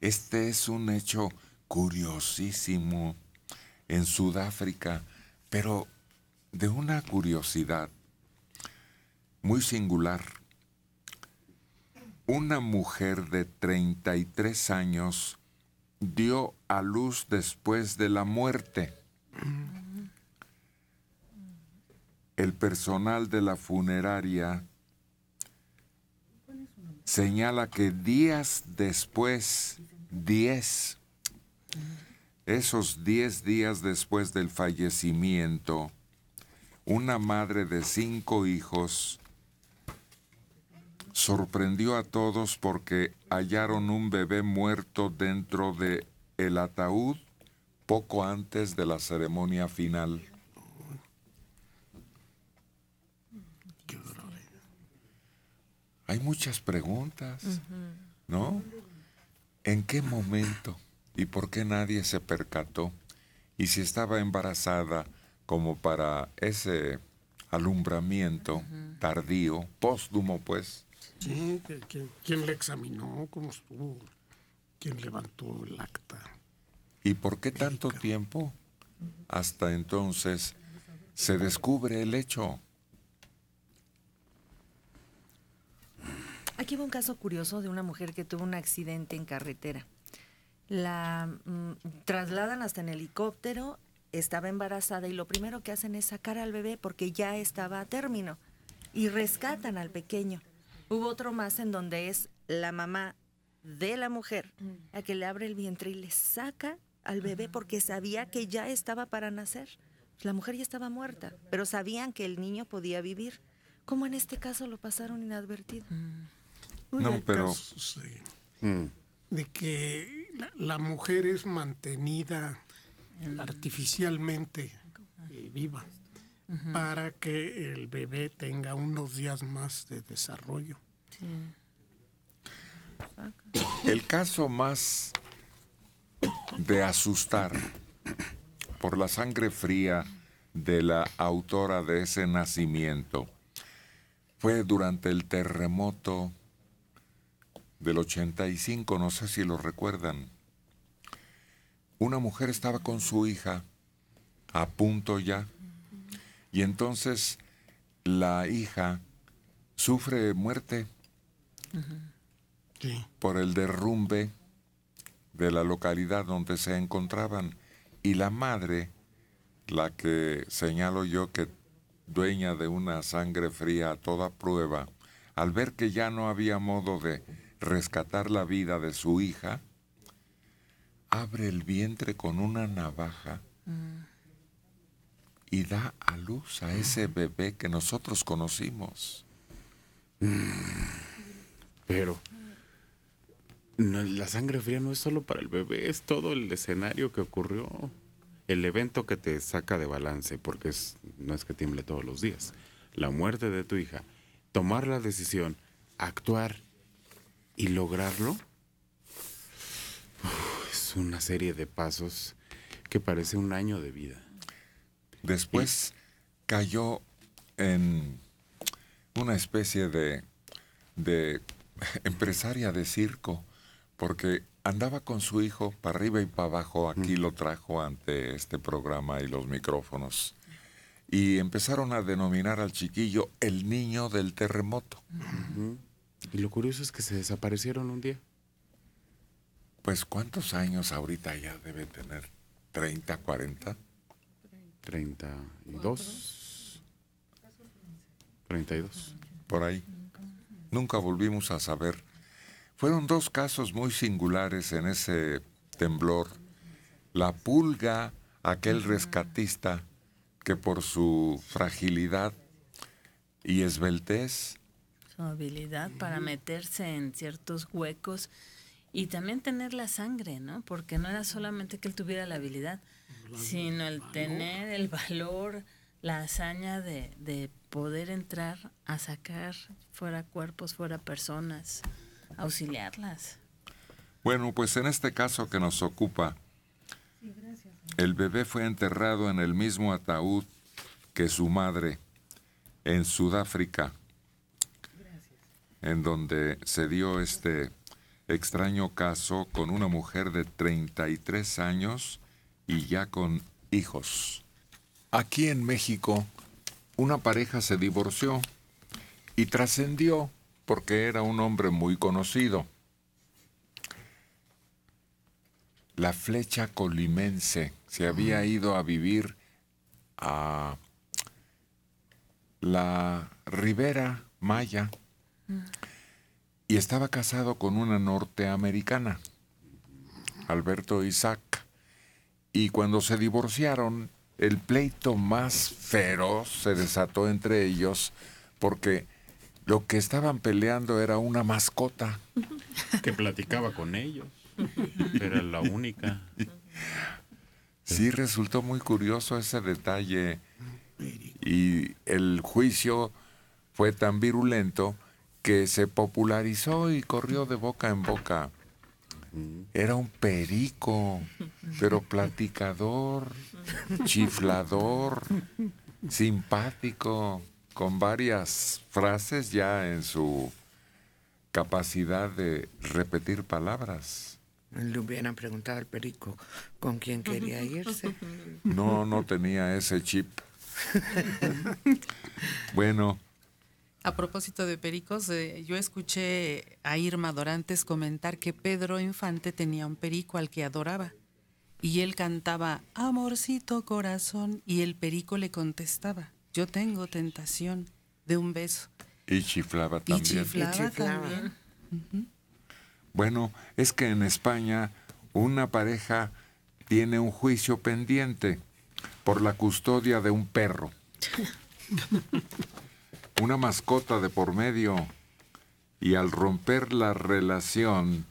Este es un hecho curiosísimo en Sudáfrica, pero de una curiosidad muy singular. Una mujer de 33 años dio a luz después de la muerte. El personal de la funeraria señala que días después diez Esos diez días después del fallecimiento, una madre de cinco hijos sorprendió a todos porque hallaron un bebé muerto dentro de el ataúd poco antes de la ceremonia final. Hay muchas preguntas, ¿no? ¿En qué momento y por qué nadie se percató? Y si estaba embarazada como para ese alumbramiento tardío, póstumo pues. Sí, ¿quién, quién le examinó? ¿Cómo estuvo? ¿Quién levantó el acta? ¿Y por qué tanto tiempo? Hasta entonces se descubre el hecho. Aquí hubo un caso curioso de una mujer que tuvo un accidente en carretera. La mm, trasladan hasta en helicóptero, estaba embarazada y lo primero que hacen es sacar al bebé porque ya estaba a término y rescatan al pequeño. Hubo otro más en donde es la mamá de la mujer mm. a que le abre el vientre y le saca al bebé porque sabía que ya estaba para nacer. Pues la mujer ya estaba muerta, pero sabían que el niño podía vivir. Como en este caso lo pasaron inadvertido. Mm. No, pero... Mm. de, que la, mujer es mantenida artificialmente eh, viva para que el bebé tenga unos días más de desarrollo. El caso más de asustar por la sangre fría de la autora de ese nacimiento fue durante el terremoto del 85, no sé si lo recuerdan. Una mujer estaba con su hija a punto ya y entonces la hija sufre muerte por el derrumbe de la localidad donde se encontraban y la madre, la que señalo yo que dueña de una sangre fría a toda prueba, al ver que ya no había modo de rescatar la vida de su hija, abre el vientre con una navaja mm. y da a luz a ese ah. bebé que nosotros conocimos. Mm. Pero la sangre fría no es solo para el bebé, es todo el escenario que ocurrió, el evento que te saca de balance, porque no es que tiemble todos los días. La muerte de tu hija, tomar la decisión, actuar y lograrlo es una serie de pasos que parece un año de vida. Después cayó en una especie de, de empresaria de circo, porque andaba con su hijo para arriba y para abajo, aquí lo trajo ante este programa y los micrófonos. Y empezaron a denominar al chiquillo el niño del terremoto. Y lo curioso es que se desaparecieron un día. Pues ¿cuántos años ahorita ya debe tener? ¿30, 40? 32. 32. Por ahí. Nunca volvimos a saber. Fueron dos casos muy singulares en ese temblor. La pulga, aquel rescatista que por su fragilidad y esbeltez habilidad para meterse en ciertos huecos y también tener la sangre, ¿no? Porque no era solamente que él tuviera la habilidad, sino el tener el valor, la hazaña de, de poder entrar a sacar fuera cuerpos, fuera personas, auxiliarlas. Bueno, pues en este caso que nos ocupa, el bebé fue enterrado en el mismo ataúd que su madre en Sudáfrica en donde se dio este extraño caso con una mujer de 33 años y ya con hijos. Aquí en México, una pareja se divorció y trascendió porque era un hombre muy conocido. La flecha colimense se había ido a vivir a la ribera maya y estaba casado con una norteamericana, Alberto Isaac. Y cuando se divorciaron, el pleito más feroz se desató entre ellos porque lo que estaban peleando era una mascota. Que platicaba con ellos. Era la única. Sí, resultó muy curioso ese detalle. Y el juicio fue tan virulento que se popularizó y corrió de boca en boca. Era un perico, pero platicador, chiflador, simpático, con varias frases ya en su capacidad de repetir palabras. Le hubieran preguntado al perico con quién quería irse. No, no tenía ese chip. bueno, a propósito de pericos, eh, yo escuché a Irma Dorantes comentar que Pedro Infante tenía un perico al que adoraba. Y él cantaba, amorcito corazón, y el perico le contestaba, yo tengo tentación de un beso. Y chiflaba también. chiflaba, también. Bueno, es que en España una pareja tiene un juicio pendiente por la custodia de un perro. una mascota de por medio y al romper la relación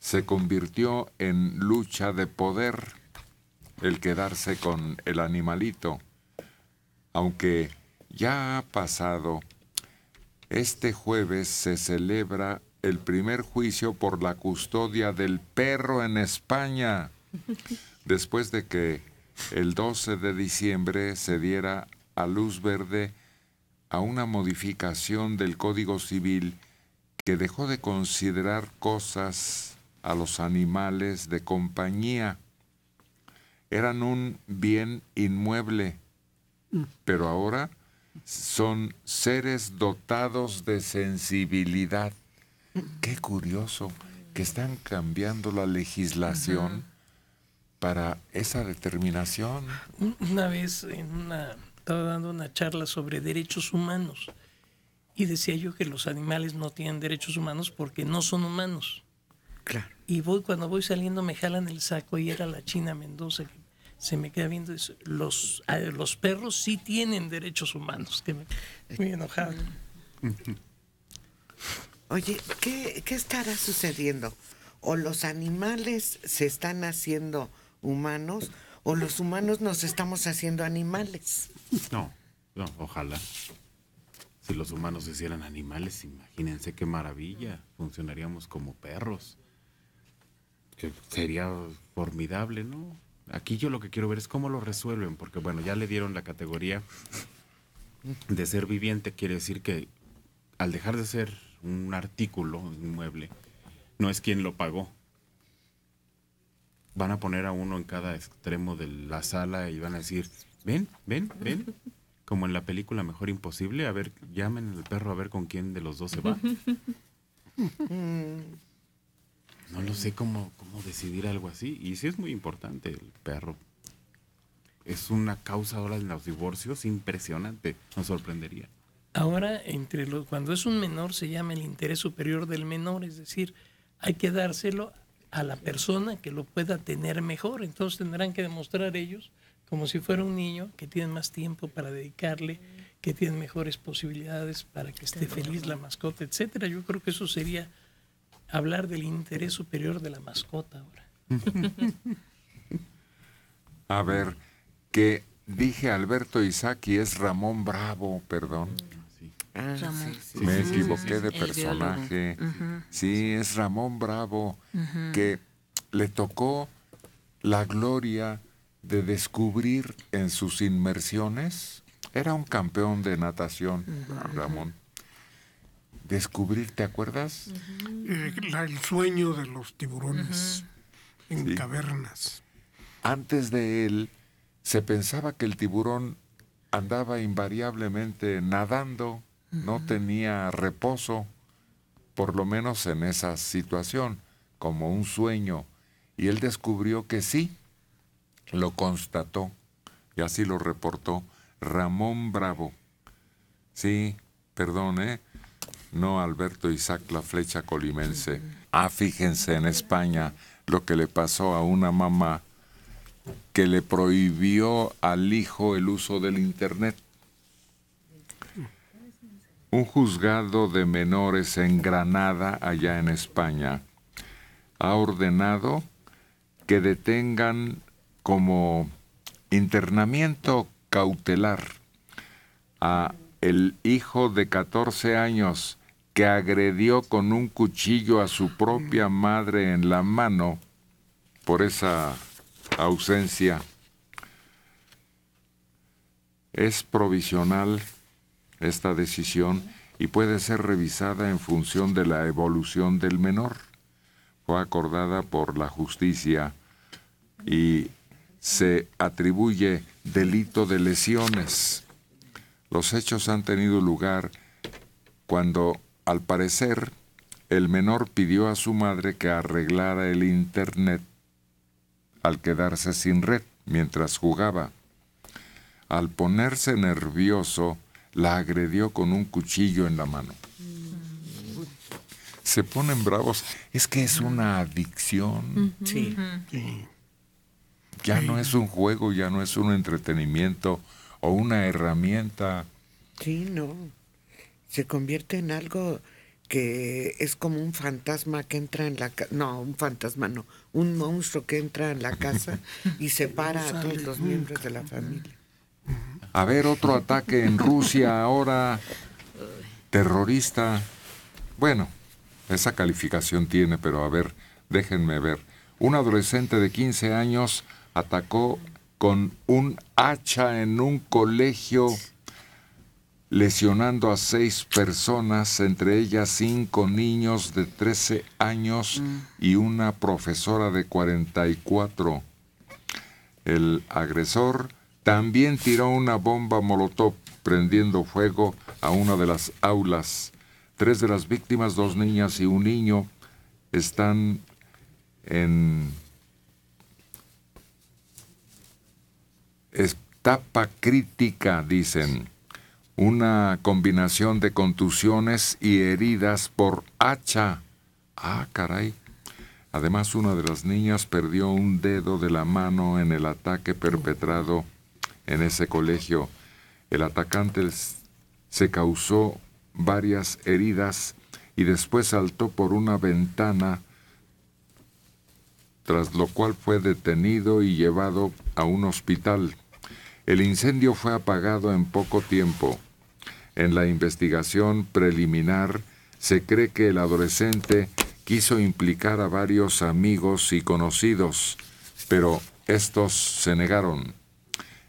se convirtió en lucha de poder el quedarse con el animalito. Aunque ya ha pasado, este jueves se celebra el primer juicio por la custodia del perro en España, después de que el 12 de diciembre se diera a luz verde a una modificación del Código Civil que dejó de considerar cosas a los animales de compañía. Eran un bien inmueble, mm. pero ahora son seres dotados de sensibilidad. Mm. Qué curioso que están cambiando la legislación para esa determinación. Una vez en una estaba dando una charla sobre derechos humanos y decía yo que los animales no tienen derechos humanos porque no son humanos. Claro. Y voy cuando voy saliendo me jalan el saco y era la China Mendoza que se me queda viendo los ah, los perros sí tienen derechos humanos, que me, muy Oye, ¿qué, ¿qué estará sucediendo? ¿O los animales se están haciendo humanos o los humanos nos estamos haciendo animales? No, no, ojalá. Si los humanos hicieran animales, imagínense qué maravilla. Funcionaríamos como perros. sería formidable, ¿no? Aquí yo lo que quiero ver es cómo lo resuelven, porque bueno, ya le dieron la categoría de ser viviente, quiere decir que al dejar de ser un artículo, un mueble, no es quien lo pagó. Van a poner a uno en cada extremo de la sala y van a decir, Ven, ven, ven. Como en la película Mejor Imposible, a ver, llamen al perro a ver con quién de los dos se va. No lo sé cómo, decidir algo así. Y sí es muy importante el perro. Es una causa ahora en los divorcios impresionante. Nos sorprendería. Ahora, entre los, cuando es un menor, se llama el interés superior del menor, es decir, hay que dárselo a la persona que lo pueda tener mejor. Entonces tendrán que demostrar ellos como si fuera un niño, que tiene más tiempo para dedicarle, que tiene mejores posibilidades para que esté feliz la mascota, etcétera. Yo creo que eso sería hablar del interés superior de la mascota ahora. A ver, que dije Alberto Isaki es Ramón Bravo, perdón. Ah, Me equivoqué de personaje. Sí, es Ramón Bravo, que le tocó la gloria de descubrir en sus inmersiones, era un campeón de natación, Ramón. Descubrir, ¿te acuerdas? Eh, el sueño de los tiburones en cavernas. Antes de él, se pensaba que el tiburón andaba invariablemente nadando, no tenía reposo, por lo menos en esa situación, como un sueño. Y él descubrió que sí, lo constató y así lo reportó Ramón Bravo. Sí, perdón, ¿eh? No Alberto Isaac La Flecha Colimense. Ah, fíjense en España lo que le pasó a una mamá que le prohibió al hijo el uso del Internet. Un juzgado de menores en Granada, allá en España, ha ordenado que detengan como internamiento cautelar a el hijo de 14 años que agredió con un cuchillo a su propia madre en la mano por esa ausencia es provisional esta decisión y puede ser revisada en función de la evolución del menor. Fue acordada por la justicia y se atribuye delito de lesiones. Los hechos han tenido lugar cuando, al parecer, el menor pidió a su madre que arreglara el Internet al quedarse sin red mientras jugaba. Al ponerse nervioso, la agredió con un cuchillo en la mano. Se ponen bravos. Es que es una adicción. Sí ya no es un juego, ya no es un entretenimiento o una herramienta. Sí, no. Se convierte en algo que es como un fantasma que entra en la casa, no, un fantasma no, un monstruo que entra en la casa y separa a todos los miembros de la familia. A ver, otro ataque en Rusia ahora, terrorista. Bueno, esa calificación tiene, pero a ver, déjenme ver. Un adolescente de 15 años atacó con un hacha en un colegio, lesionando a seis personas, entre ellas cinco niños de 13 años y una profesora de 44. El agresor también tiró una bomba molotov prendiendo fuego a una de las aulas. Tres de las víctimas, dos niñas y un niño, están en etapa crítica, dicen. Una combinación de contusiones y heridas por hacha. Ah, caray. Además, una de las niñas perdió un dedo de la mano en el ataque perpetrado en ese colegio. El atacante se causó varias heridas y después saltó por una ventana, tras lo cual fue detenido y llevado a un hospital. El incendio fue apagado en poco tiempo. En la investigación preliminar se cree que el adolescente quiso implicar a varios amigos y conocidos, pero estos se negaron.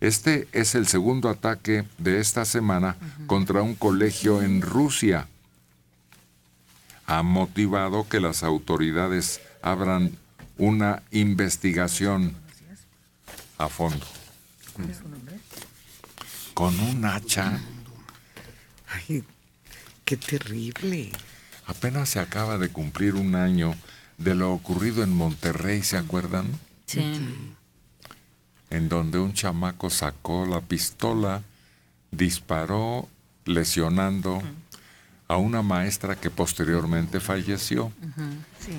Este es el segundo ataque de esta semana contra un colegio en Rusia. Ha motivado que las autoridades abran una investigación a fondo con un hacha. Ay, qué terrible. Apenas se acaba de cumplir un año de lo ocurrido en Monterrey, ¿se acuerdan? Sí. En donde un chamaco sacó la pistola, disparó, lesionando a una maestra que posteriormente falleció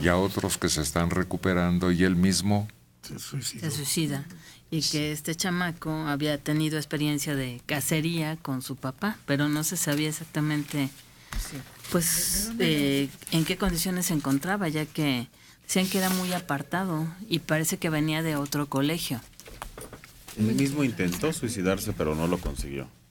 y a otros que se están recuperando y él mismo se suicida. Y que este chamaco había tenido experiencia de cacería con su papá, pero no se sabía exactamente pues eh, en qué condiciones se encontraba, ya que decían que era muy apartado y parece que venía de otro colegio. el mismo intentó suicidarse, pero no lo consiguió.